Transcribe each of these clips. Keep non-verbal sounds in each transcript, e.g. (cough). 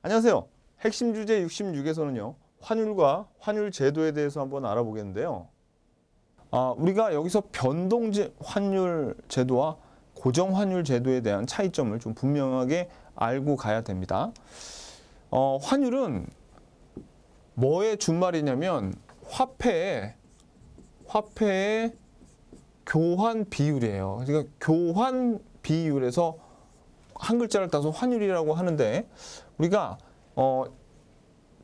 안녕하세요. 핵심 주제 66에서는요. 환율과 환율 제도에 대해서 한번 알아보겠는데요. 아, 우리가 여기서 변동 환율 제도와 고정 환율 제도에 대한 차이점을 좀 분명하게 알고 가야 됩니다. 어, 환율은 뭐의 준말이냐면 화폐의 화폐의 교환 비율이에요. 그러니까 교환 비율에서 한 글자를 따서 환율이라고 하는데 우리가 어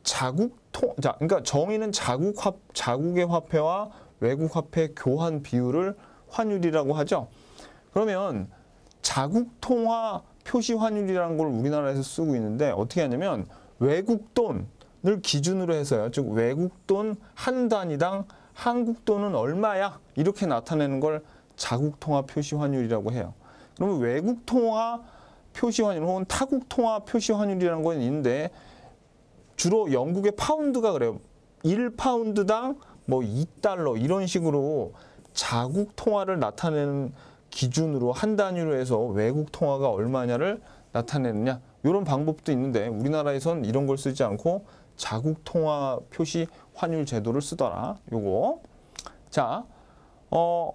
자국 통, 자, 그러니까 정의는 자국 화, 자국의 화폐와 외국 화폐 교환 비율을 환율이라고 하죠. 그러면 자국 통화 표시 환율이라는 걸 우리나라에서 쓰고 있는데 어떻게 하냐면 외국 돈을 기준으로 해서요. 즉 외국 돈 한 단위당 한국 돈은 얼마야? 이렇게 나타내는 걸 자국 통화 표시 환율이라고 해요. 그러면 외국 통화 표시 환율 혹은 타국 통화 표시 환율이라는 건 있는데 주로 영국의 파운드가 그래요. 1파운드당 뭐 2달러 이런 식으로 자국 통화를 나타내는 기준으로 한 단위로 해서 외국 통화가 얼마냐를 나타내느냐 이런 방법도 있는데 우리나라에선 이런 걸 쓰지 않고 자국 통화 표시 환율 제도를 쓰더라 요거 자 어,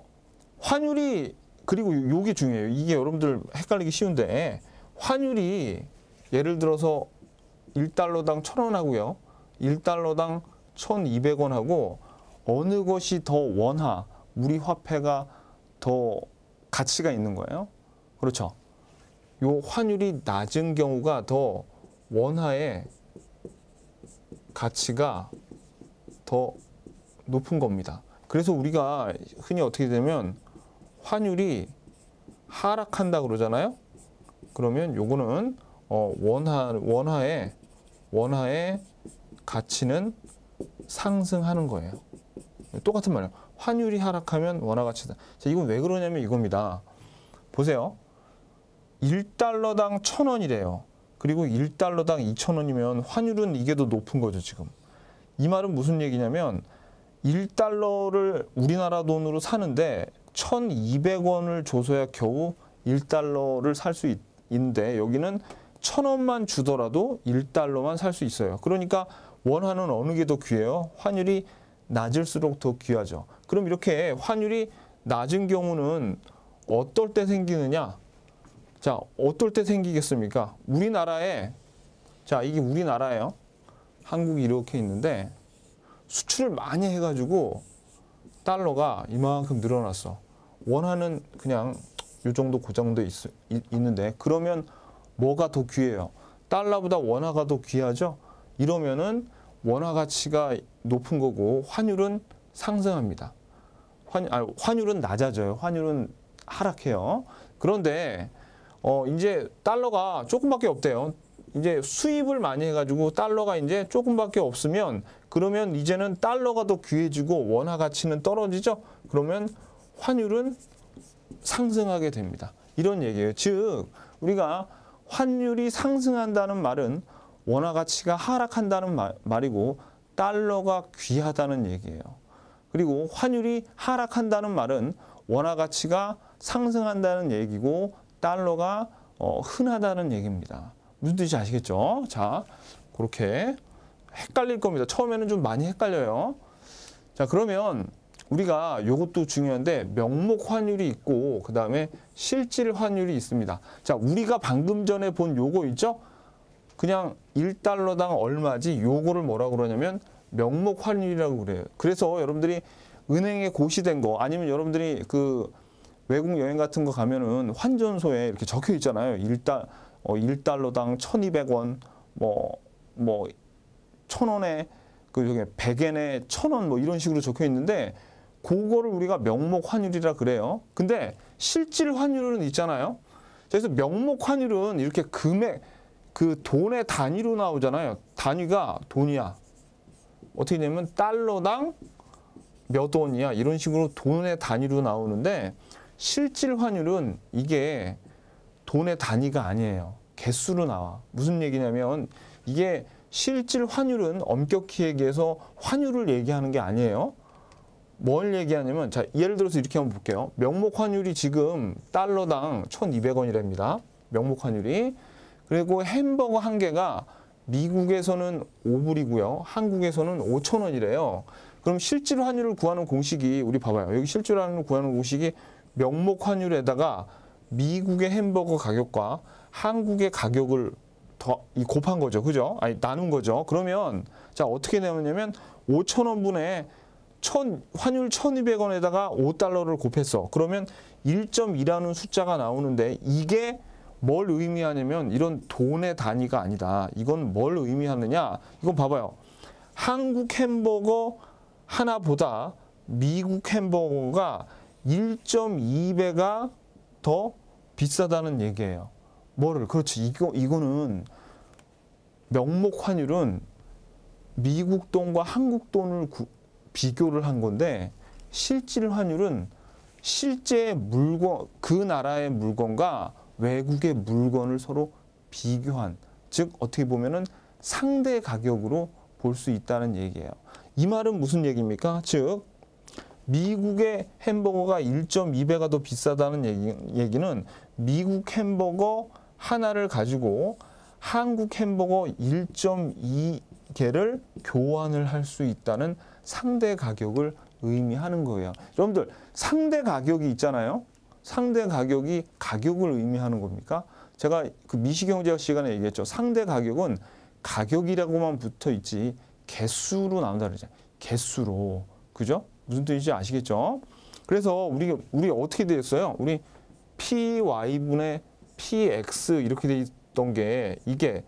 환율이 그리고 요게 중요해요 이게 여러분들 헷갈리기 쉬운데 환율이 예를 들어서 1달러당 1,000원 하고요. 1달러당 1,200원 하고 어느 것이 더 원화, 우리 화폐가 더 가치가 있는 거예요. 그렇죠. 요 환율이 낮은 경우가 더 원화의 가치가 더 높은 겁니다. 그래서 우리가 흔히 어떻게 되면 환율이 하락한다 그러잖아요. 그러면 요거는 어, 원화 원화의 원화의 가치는 상승하는 거예요. 똑같은 말이에요. 환율이 하락하면 원화 가치다. 자, 이건 왜 그러냐면 이겁니다. 보세요. 1달러당 1,000원이래요. 그리고 1달러당 2,000원이면 환율은 이게 더 높은 거죠, 지금. 이 말은 무슨 얘기냐면 1달러를 우리나라 돈으로 사는데 1,200원을 줘서야 겨우 1달러를 살 수 있다. 인데 여기는 천 원만 주더라도 1달러만 살 수 있어요. 그러니까 원화는 어느 게 더 귀해요? 환율이 낮을수록 더 귀하죠. 그럼 이렇게 환율이 낮은 경우는 어떨 때 생기느냐? 자, 어떨 때 생기겠습니까? 우리나라에 자, 이게 우리나라예요. 한국이 이렇게 있는데 수출을 많이 해가지고 달러가 이만큼 늘어났어. 원화는 그냥 요 정도 고정도 있, 있는데 그러면 뭐가 더 귀해요? 달러보다 원화가 더 귀하죠? 이러면은 원화 가치가 높은 거고 환율은 상승합니다. 환, 아, 환율은 낮아져요. 환율은 하락해요. 그런데 어, 이제 달러가 조금밖에 없대요. 이제 수입을 많이 해가지고 달러가 이제 조금밖에 없으면 그러면 이제는 달러가 더 귀해지고 원화 가치는 떨어지죠. 그러면 환율은 상승하게 됩니다. 이런 얘기예요. 즉 우리가 환율이 상승한다는 말은 원화 가치가 하락한다는 말, 말이고 달러가 귀하다는 얘기예요. 그리고 환율이 하락한다는 말은 원화 가치가 상승한다는 얘기고 달러가 어, 흔하다는 얘기입니다. 무슨 뜻인지 아시겠죠? 자, 그렇게 헷갈릴 겁니다. 처음에는 좀 많이 헷갈려요. 자, 그러면 우리가 이것도 중요한데 명목 환율이 있고 그 다음에 실질 환율이 있습니다. 자 우리가 방금 전에 본 요거 있죠? 그냥 1달러당 얼마지 요거를 뭐라 그러냐면 명목 환율이라고 그래요. 그래서 여러분들이 은행에 고시된 거 아니면 여러분들이 그 외국 여행 같은 거 가면은 환전소에 이렇게 적혀 있잖아요. 1달, 어, 1달러당 1200원, 뭐, 뭐, 1000원에, 그, 저기, 100엔에 1000원 뭐 이런 식으로 적혀 있는데 그거를 우리가 명목 환율이라 그래요. 근데 실질 환율은 있잖아요. 그래서 명목 환율은 이렇게 금액, 그 돈의 단위로 나오잖아요. 단위가 돈이야. 어떻게 되면 달러당 몇 원이야. 이런 식으로 돈의 단위로 나오는데 실질 환율은 이게 돈의 단위가 아니에요. 개수로 나와. 무슨 얘기냐면 이게 실질 환율은 엄격히 얘기해서 환율을 얘기하는 게 아니에요. 뭘 얘기하냐면 자 예를 들어서 이렇게 한번 볼게요. 명목 환율이 지금 달러당 1,200원이랍니다. 명목 환율이. 그리고 햄버거 한 개가 미국에서는 5불이고요. 한국에서는 5천원이래요 그럼 실질 환율을 구하는 공식이 우리 봐봐요. 여기 실질 환율을 구하는 공식이 명목 환율에다가 미국의 햄버거 가격과 한국의 가격을 더 곱한 거죠. 그죠? 아니 나눈 거죠. 그러면 자 어떻게 되느냐면 5천원분에 천, 환율 1200원에다가 5달러를 곱했어. 그러면 1.2라는 숫자가 나오는데 이게 뭘 의미하냐면 이런 돈의 단위가 아니다. 이건 뭘 의미하느냐? 이건 봐봐요. 한국 햄버거 하나보다 미국 햄버거가 1.2배가 더 비싸다는 얘기예요. 뭐를? 그렇지. 이거, 이거는 명목 환율은 미국 돈과 한국 돈을 구, 비교를 한 건데 실질 환율은 실제 물건 그 나라의 물건과 외국의 물건을 서로 비교한 즉 어떻게 보면은 상대 가격으로 볼 수 있다는 얘기예요. 이 말은 무슨 얘기입니까? 즉 미국의 햄버거가 1.2배가 더 비싸다는 얘기, 얘기는 미국 햄버거 하나를 가지고 한국 햄버거 1.2개를 교환을 할 수 있다는 상대 가격을 의미하는 거예요. 여러분들 상대 가격이 있잖아요. 상대 가격이 가격을 의미하는 겁니까? 제가 그 미시경제학 시간에 얘기했죠. 상대 가격은 가격이라고만 붙어 있지 개수로 나온다 그러죠. 개수로. 그죠? 무슨 뜻인지 아시겠죠? 그래서 우리 우리 어떻게 되었어요? 우리 py분의 px 이렇게 돼 있던 게 이게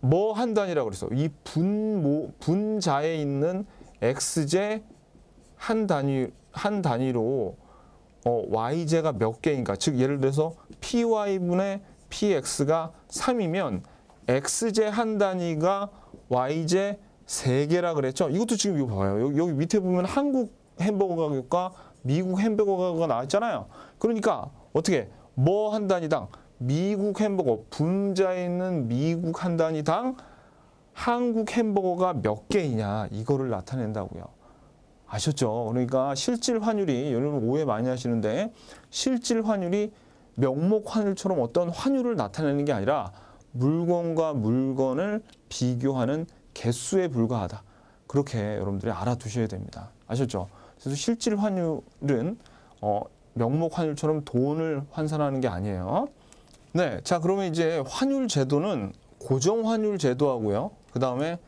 뭐 한 단이라고 그랬어. 이 분모 분자에 있는 x제 한 단위 한 단위로 어, y제가 몇 개인가 즉 예를 들어서 py분의 px가 3이면 x제 한 단위가 y제 3개라 그랬죠. 이것도 지금 이거 봐요. 여기, 여기 밑에 보면 한국 햄버거 가격과 미국 햄버거 가격이 나왔잖아요. 그러니까 어떻게 뭐 한 단위당 미국 햄버거 분자에 있는 미국 한 단위당 한국 햄버거가 몇 개이냐 이거를 나타낸다고요. 아셨죠? 그러니까 실질 환율이 여러분 오해 많이 하시는데 실질 환율이 명목 환율처럼 어떤 환율을 나타내는 게 아니라 물건과 물건을 비교하는 개수에 불과하다. 그렇게 여러분들이 알아두셔야 됩니다. 아셨죠? 그래서 실질 환율은 어, 명목 환율처럼 돈을 환산하는 게 아니에요. 네, 자 그러면 이제 환율 제도는 고정 환율 제도하고요. 그 다음에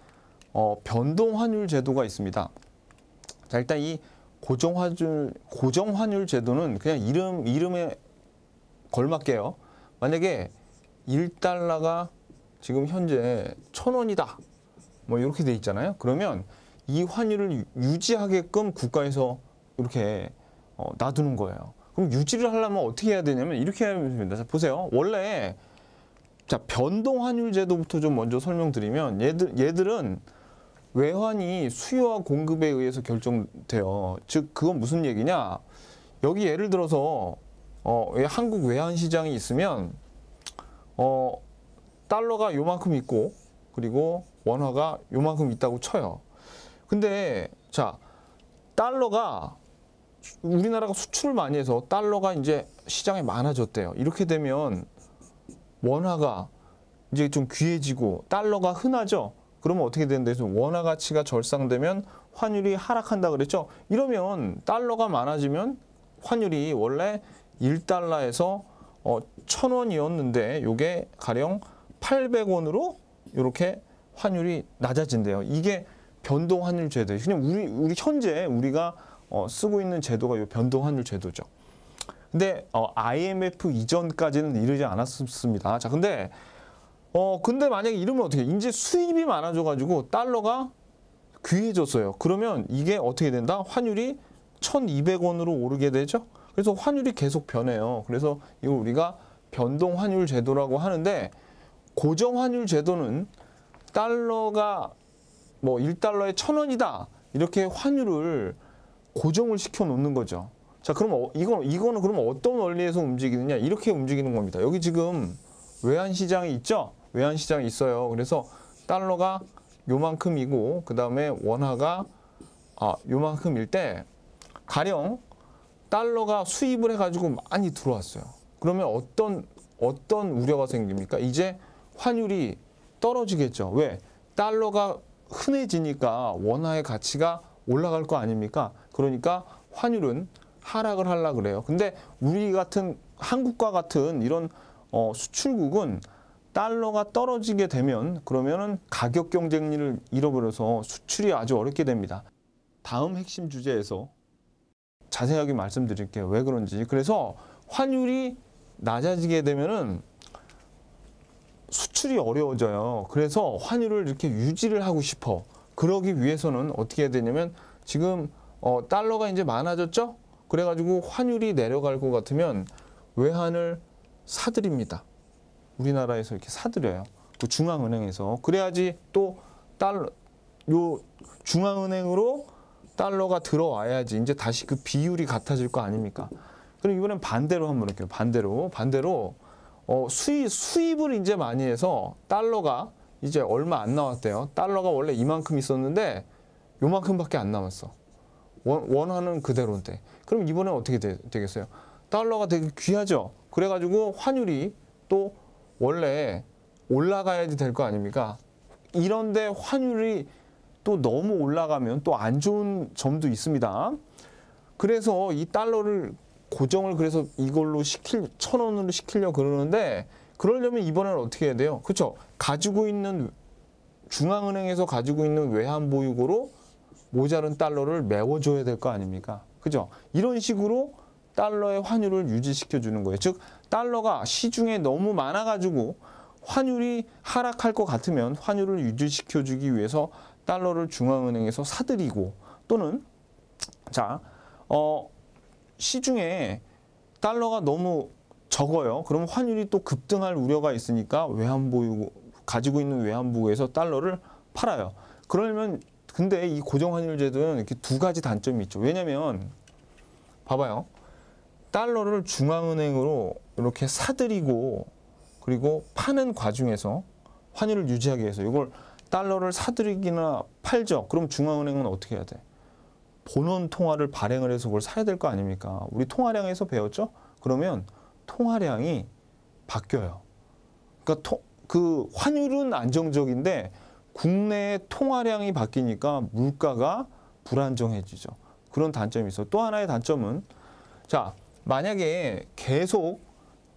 어, 변동환율 제도가 있습니다. 자 일단 이 고정환율 고정환율 제도는 그냥 이름 이름에 걸맞게요. 만약에 1달러가 지금 현재 1,000원이다. 뭐 이렇게 돼 있잖아요. 그러면 이 환율을 유지하게끔 국가에서 이렇게 어, 놔두는 거예요. 그럼 유지를 하려면 어떻게 해야 되냐면 이렇게 해야 됩니다. 자, 보세요. 원래 자, 변동 환율 제도부터 좀 먼저 설명드리면 얘들 얘들은 외환이 수요와 공급에 의해서 결정돼요. 즉 그건 무슨 얘기냐? 여기 예를 들어서 어, 한국 외환 시장이 있으면 어, 달러가 요만큼 있고 그리고 원화가 요만큼 있다고 쳐요. 근데 자, 달러가 우리나라가 수출을 많이 해서 달러가 이제 시장에 많아졌대요. 이렇게 되면 원화가 이제 좀 귀해지고 달러가 흔하죠. 그러면 어떻게 되는데 원화 가치가 절상되면 환율이 하락한다 그랬죠. 이러면 달러가 많아지면 환율이 원래 1달러에서 어, 1000원이었는데 요게 가령 800원으로 이렇게 환율이 낮아진대요. 이게 변동 환율 제도예요. 그냥 우리 우리 현재 우리가 어, 쓰고 있는 제도가 요 변동 환율 제도죠. 근데 어, IMF 이전까지는 이르지 않았습니다. 자, 근데 어 근데 만약에 이러면 어떻게? 이제 수입이 많아져 가지고 달러가 귀해졌어요. 그러면 이게 어떻게 된다? 환율이 1,200원으로 오르게 되죠. 그래서 환율이 계속 변해요. 그래서 이걸 우리가 변동 환율 제도라고 하는데 고정 환율 제도는 달러가 뭐 1달러에 1,000원이다. 이렇게 환율을 고정을 시켜 놓는 거죠. 자, 그럼 어, 이거, 이거는 그러면 어떤 원리에서 움직이느냐? 이렇게 움직이는 겁니다. 여기 지금 외환시장이 있죠? 외환시장이 있어요. 그래서 달러가 요만큼이고, 그 다음에 원화가 아, 요만큼일 때, 가령 달러가 수입을 해가지고 많이 들어왔어요. 그러면 어떤, 어떤 우려가 생깁니까? 이제 환율이 떨어지겠죠. 왜? 달러가 흔해지니까 원화의 가치가 올라갈 거 아닙니까? 그러니까 환율은 하락을 하려 그래요. 근데 우리 같은 한국과 같은 이런 어, 수출국은 달러가 떨어지게 되면 그러면은 가격 경쟁률을 잃어버려서 수출이 아주 어렵게 됩니다. 다음 핵심 주제에서 자세하게 말씀드릴게요. 왜 그런지. 그래서 환율이 낮아지게 되면은 수출이 어려워져요. 그래서 환율을 이렇게 유지를 하고 싶어. 그러기 위해서는 어떻게 해야 되냐면 지금 어, 달러가 이제 많아졌죠? 그래가지고 환율이 내려갈 것 같으면 외환을 사들입니다. 우리나라에서 이렇게 사들여요. 그 중앙은행에서. 그래야지 또 달러, 요 중앙은행으로 달러가 들어와야지 이제 다시 그 비율이 같아질 거 아닙니까? 그럼 이번엔 반대로 한번 볼게요. 반대로. 반대로 어, 수입, 수입을 이제 많이 해서 달러가 이제 얼마 안 나왔대요. 달러가 원래 이만큼 있었는데 요만큼밖에 안 남았어. 원, 하는 그대로인데 그럼 이번에 어떻게 되, 겠어요 달러가 되게 귀하죠. 그래가지고 환율이 또 원래 올라가야 될 거 아닙니까? 이런데 환율이 또 너무 올라가면 또 안 좋은 점도 있습니다. 그래서 이 달러를 고정을 그래서 이걸로 시킬 천 원으로 시키려 그러는데 그러려면 이번에는 어떻게 해야 돼요? 그렇죠? 가지고 있는 중앙은행에서 가지고 있는 외환 보유고로 모자른 달러를 메워줘야 될 거 아닙니까? 그죠? 이런 식으로 달러의 환율을 유지시켜 주는 거예요. 즉 달러가 시중에 너무 많아가지고 환율이 하락할 것 같으면 환율을 유지시켜 주기 위해서 달러를 중앙은행에서 사들이고 또는 자 어, 시중에 달러가 너무 적어요. 그럼 환율이 또 급등할 우려가 있으니까 외환보유 가지고 있는 외환보유에서 달러를 팔아요. 그러면 근데 이 고정환율제도는 이렇게 두 가지 단점이 있죠. 왜냐면 봐봐요. 달러를 중앙은행으로 이렇게 사들이고 그리고 파는 과정에서 환율을 유지하기 위해서 이걸 달러를 사들이기나 팔죠. 그럼 중앙은행은 어떻게 해야 돼? 본원 통화를 발행을 해서 그걸 사야 될 거 아닙니까? 우리 통화량에서 배웠죠? 그러면 통화량이 바뀌어요. 그러니까 토, 그 환율은 안정적인데 국내의 통화량이 바뀌니까 물가가 불안정해지죠. 그런 단점이 있어요. 또 하나의 단점은 자 만약에 계속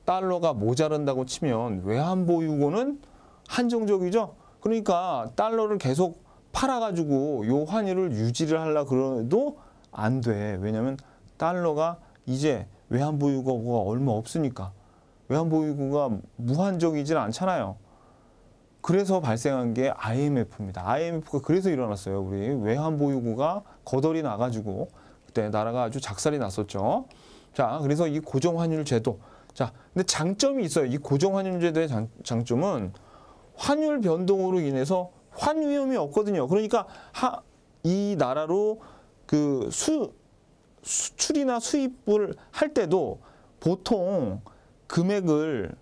달러가 모자란다고 치면 외환 보유고는 한정적이죠. 그러니까 달러를 계속 팔아가지고 요 환율을 유지를 하려 그래도 안 돼. 왜냐면 달러가 이제 외환 보유고가 얼마 없으니까 외환 보유고가 무한정이질 않잖아요. 그래서 발생한 게 IMF입니다. IMF가 그래서 일어났어요. 우리 외환 보유고가 거덜이 나가지고 그때 나라가 아주 작살이 났었죠. 자, 그래서 이 고정 환율 제도. 자, 근데 장점이 있어요. 이 고정 환율 제도의 장, 장점은 환율 변동으로 인해서 환 위험이 없거든요. 그러니까 하, 이 나라로 그 수, 수출이나 수입을 할 때도 보통 금액을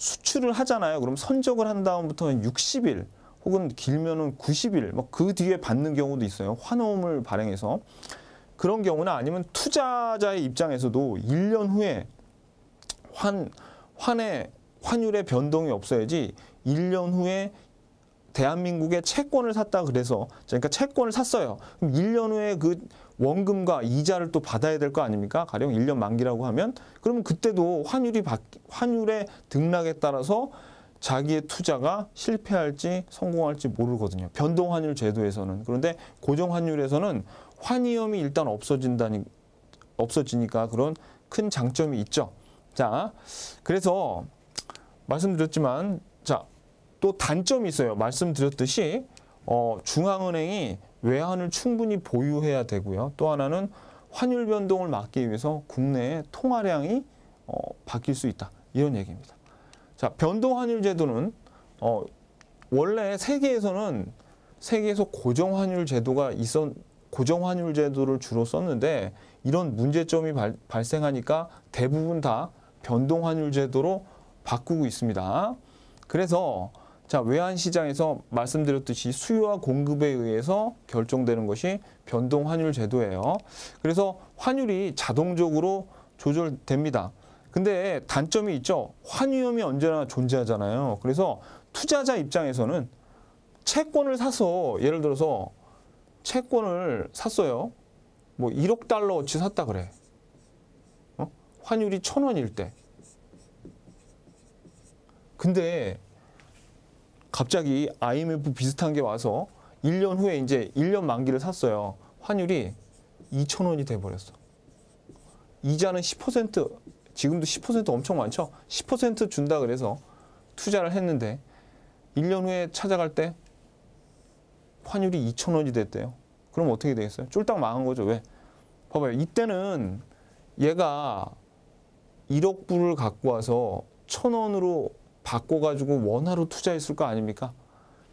수출을 하잖아요. 그럼 선적을 한 다음부터 한 60일 혹은 길면은 90일 막 그 뒤에 받는 경우도 있어요. 환호음을 발행해서 그런 경우나 아니면 투자자의 입장에서도 1년 후에 환 환의 환율의 변동이 없어야지 1년 후에 대한민국의 채권을 샀다 그래서 그러니까 채권을 샀어요. 그럼 1년 후에 그 원금과 이자를 또 받아야 될 거 아닙니까? 가령 1년 만기라고 하면 그러면 그때도 환율이 바, 환율의 등락에 따라서 자기의 투자가 실패할지 성공할지 모르거든요. 변동 환율 제도에서는. 그런데 고정 환율에서는 환위험이 일단 없어진다니 없어지니까 그런 큰 장점이 있죠. 자, 그래서 말씀드렸지만 자, 또 단점이 있어요. 말씀드렸듯이 어, 중앙은행이 외환을 충분히 보유해야 되고요. 또 하나는 환율 변동을 막기 위해서 국내의 통화량이 어, 바뀔 수 있다. 이런 얘기입니다. 자, 변동 환율 제도는 어, 원래 세계에서는 세계에서 고정 환율 제도가 있었 고정 환율 제도를 주로 썼는데 이런 문제점이 발, 발생하니까 대부분 다 변동 환율 제도로 바꾸고 있습니다. 그래서 자, 외환시장에서 말씀드렸듯이 수요와 공급에 의해서 결정되는 것이 변동환율 제도예요. 그래서 환율이 자동적으로 조절됩니다. 근데 단점이 있죠. 환위험이 언제나 존재하잖아요. 그래서 투자자 입장에서는 채권을 사서 예를 들어서 채권을 샀어요. 뭐 1억 달러어치 샀다 그래. 어? 환율이 천원일 때. 근데 갑자기 IMF 비슷한 게 와서 1년 후에 이제 1년 만기를 샀어요. 환율이 2,000원이 돼버렸어. 이자는 10% 지금도 10% 엄청 많죠? 10% 준다 그래서 투자를 했는데 1년 후에 찾아갈 때 환율이 2,000원이 됐대요. 그럼 어떻게 되겠어요? 쫄딱 망한 거죠. 왜? 봐봐요. 이때는 얘가 1억 불을 갖고 와서 1,000원으로 바꿔가지고 원화로 투자했을 거 아닙니까?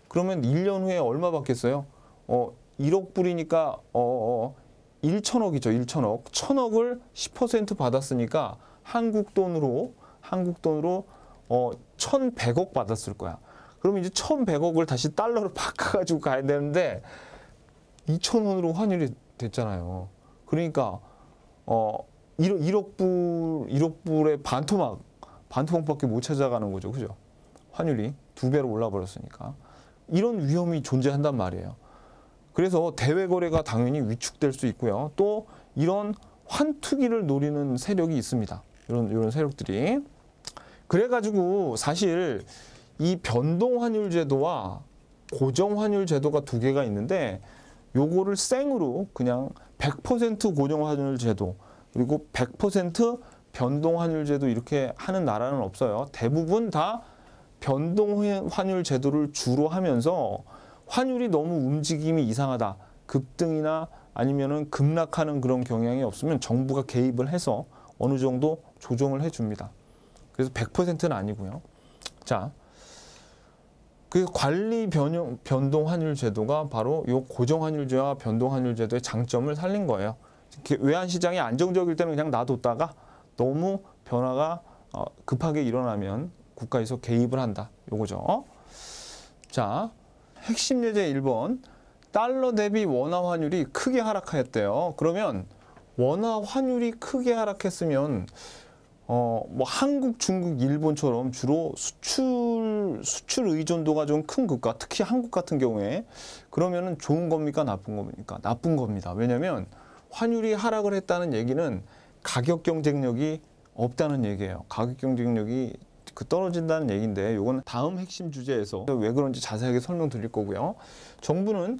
그러면 1년 후에 얼마 받겠어요? 어, 1억 불이니까 어, 어 1천억이죠. 1천억. 천억을10% 받았으니까 한국 돈으로 한국 돈으로 어 1,100억 받았을 거야. 그럼 이제 1,100억을 다시 달러로 (laughs) 바꿔 가지고 가야 되는데 2,000원으로 환율이 됐잖아요. 그러니까 어1 1억 불 1억 불의 반토막 반토막밖에 못 찾아가는 거죠. 그죠? 환율이 두 배로 올라 버렸으니까. 이런 위험이 존재한단 말이에요. 그래서 대외 거래가 당연히 위축될 수 있고요. 또 이런 환투기를 노리는 세력이 있습니다. 이런 이런 세력들이 그래 가지고 사실 이 변동 환율 제도와 고정 환율 제도가 두 개가 있는데 요거를 생으로 그냥 100% 고정 환율 제도 그리고 100% 변동환율제도 이렇게 하는 나라는 없어요. 대부분 다 변동환율 제도를 주로 하면서 환율이 너무 움직임이 이상하다. 급등이나 아니면은 급락하는 그런 경향이 없으면 정부가 개입을 해서 어느 정도 조정을 해줍니다. 그래서 100%는 아니고요. 자, 그 관리 변용, 변동 환율 제도가 바로 요 고정 환율제와 변동 환율 제도의 장점을 살린 거예요. 외환 시장이 안정적일 때는 그냥 놔뒀다가 너무 변화가 어, 급하게 일어나면 국가에서 개입을 한다. 요거죠. 자, 핵심 예제 1번. 달러 대비 원화 환율이 크게 하락하였대요. 그러면 원화 환율이 크게 하락했으면 어, 뭐 한국, 중국, 일본처럼 주로 수출 수출 의존도가 좀 큰 국가, 특히 한국 같은 경우에 그러면은 좋은 겁니까, 나쁜 겁니까? 나쁜 겁니다. 왜냐면 환율이 하락을 했다는 얘기는 가격 경쟁력이 없다는 얘기예요. 가격 경쟁력이 그 떨어진다는 얘기인데 이건 다음 핵심 주제에서 왜 그런지 자세하게 설명드릴 거고요. 정부는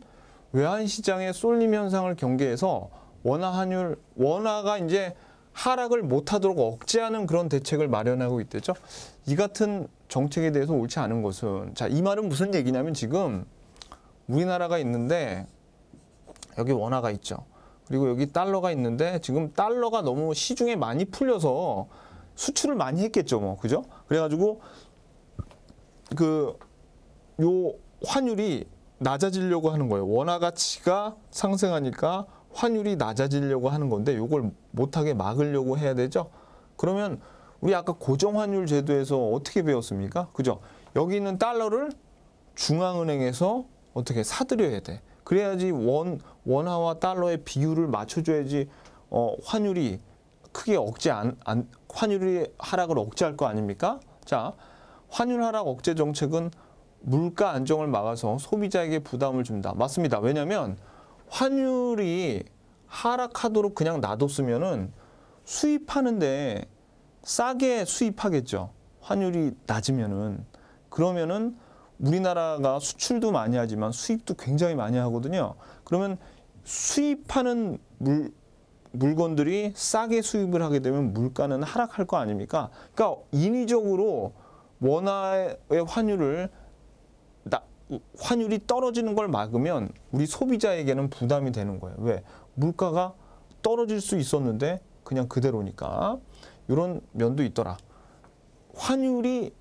외환 시장의 쏠림 현상을 경계해서 원화 환율 원화가 이제 하락을 못하도록 억제하는 그런 대책을 마련하고 있대죠. 이 같은 정책에 대해서 옳지 않은 것은 자 이 말은 무슨 얘기냐면 지금 우리나라가 있는데 여기 원화가 있죠. 그리고 여기 달러가 있는데 지금 달러가 너무 시중에 많이 풀려서 수출을 많이 했겠죠 뭐 그죠 그래가지고 그 요 환율이 낮아지려고 하는 거예요 원화 가치가 상승하니까 환율이 낮아지려고 하는 건데 요걸 못하게 막으려고 해야 되죠 그러면 우리 아까 고정환율 제도에서 어떻게 배웠습니까 그죠 여기 있는 달러를 중앙은행에서 어떻게 사들여야 돼 그래야지 원 원화와 달러의 비율을 맞춰줘야지 어, 환율이 크게 억제 안, 안환율의 하락을 억제할 거 아닙니까? 자 환율 하락 억제 정책은 물가 안정을 막아서 소비자에게 부담을 준다. 맞습니다. 왜냐하면 환율이 하락하도록 그냥 놔뒀으면은 수입하는데 싸게 수입하겠죠. 환율이 낮으면은 그러면은 우리나라가 수출도 많이 하지만 수입도 굉장히 많이 하거든요. 그러면 수입하는 물, 물건들이 싸게 수입을 하게 되면 물가는 하락할 거 아닙니까? 그러니까 인위적으로 원화의 환율을 나, 환율이 떨어지는 걸 막으면 우리 소비자에게는 부담이 되는 거예요. 왜? 물가가 떨어질 수 있었는데 그냥 그대로니까 이런 면도 있더라. 환율이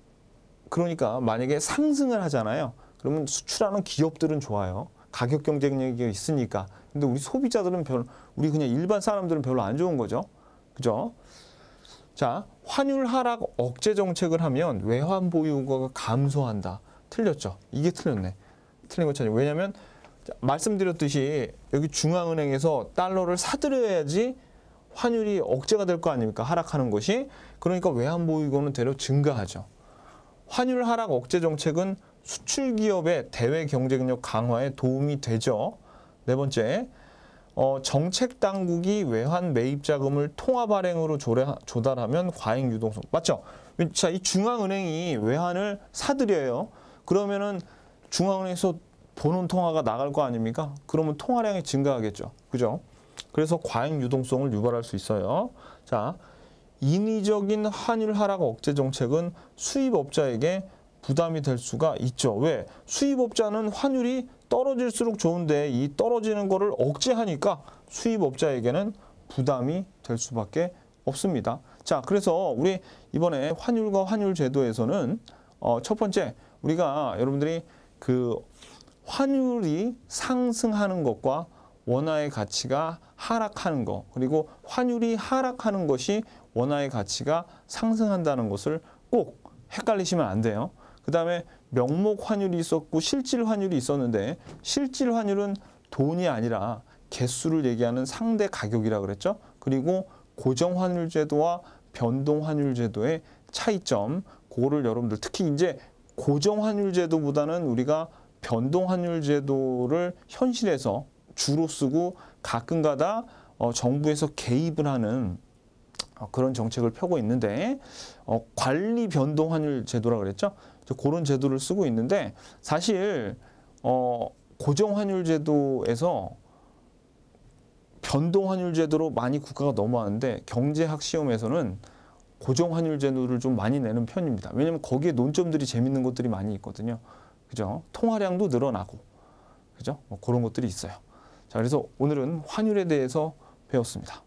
그러니까 만약에 상승을 하잖아요. 그러면 수출하는 기업들은 좋아요. 가격 경쟁력이 있으니까. 근데 우리 소비자들은 별 우리 그냥 일반 사람들은 별로 안 좋은 거죠. 그죠? 자, 환율 하락 억제 정책을 하면 외환 보유가 감소한다. 틀렸죠? 이게 틀렸네. 틀린 것처럼. 왜냐면 말씀드렸듯이 여기 중앙은행에서 달러를 사들여야지 환율이 억제가 될 거 아닙니까? 하락하는 것이. 그러니까 외환 보유고는 대로 증가하죠. 환율 하락 억제 정책은 수출 기업의 대외 경쟁력 강화에 도움이 되죠. 네 번째, 어, 정책 당국이 외환 매입 자금을 통화 발행으로 조달하면 과잉 유동성 맞죠? 자, 이 중앙은행이 외환을 사들여요. 그러면은 중앙은행에서 본원 통화가 나갈 거 아닙니까? 그러면 통화량이 증가하겠죠. 그죠? 그래서 과잉 유동성을 유발할 수 있어요. 자, 인위적인 환율 하락 억제 정책은 수입업자에게 부담이 될 수가 있죠. 왜? 수입업자는 환율이 떨어질수록 좋은데 이 떨어지는 거를 억제하니까 수입업자에게는 부담이 될 수밖에 없습니다. 자, 그래서 우리 이번에 환율과 환율 제도에서는 어, 첫 번째 우리가 여러분들이 그 환율이 상승하는 것과 원화의 가치가 하락하는 것 그리고 환율이 하락하는 것이 원화의 가치가 상승한다는 것을 꼭 헷갈리시면 안 돼요. 그 다음에 명목 환율이 있었고 실질 환율이 있었는데 실질 환율은 돈이 아니라 개수를 얘기하는 상대 가격이라 그랬죠. 그리고 고정 환율 제도와 변동 환율 제도의 차이점 그거를 여러분들 특히 이제 고정 환율 제도보다는 우리가 변동 환율 제도를 현실에서 주로 쓰고 가끔가다 어, 정부에서 개입을 하는 어, 그런 정책을 펴고 있는데 어, 관리 변동 환율 제도라 그랬죠. 그런 제도를 쓰고 있는데 사실 어, 고정 환율 제도에서 변동 환율 제도로 많이 국가가 넘어왔는데 경제학 시험에서는 고정 환율 제도를 좀 많이 내는 편입니다. 왜냐하면 거기에 논점들이 재밌는 것들이 많이 있거든요. 그죠? 통화량도 늘어나고 그죠? 뭐 그런 것들이 있어요. 자, 그래서 오늘은 환율에 대해서 배웠습니다.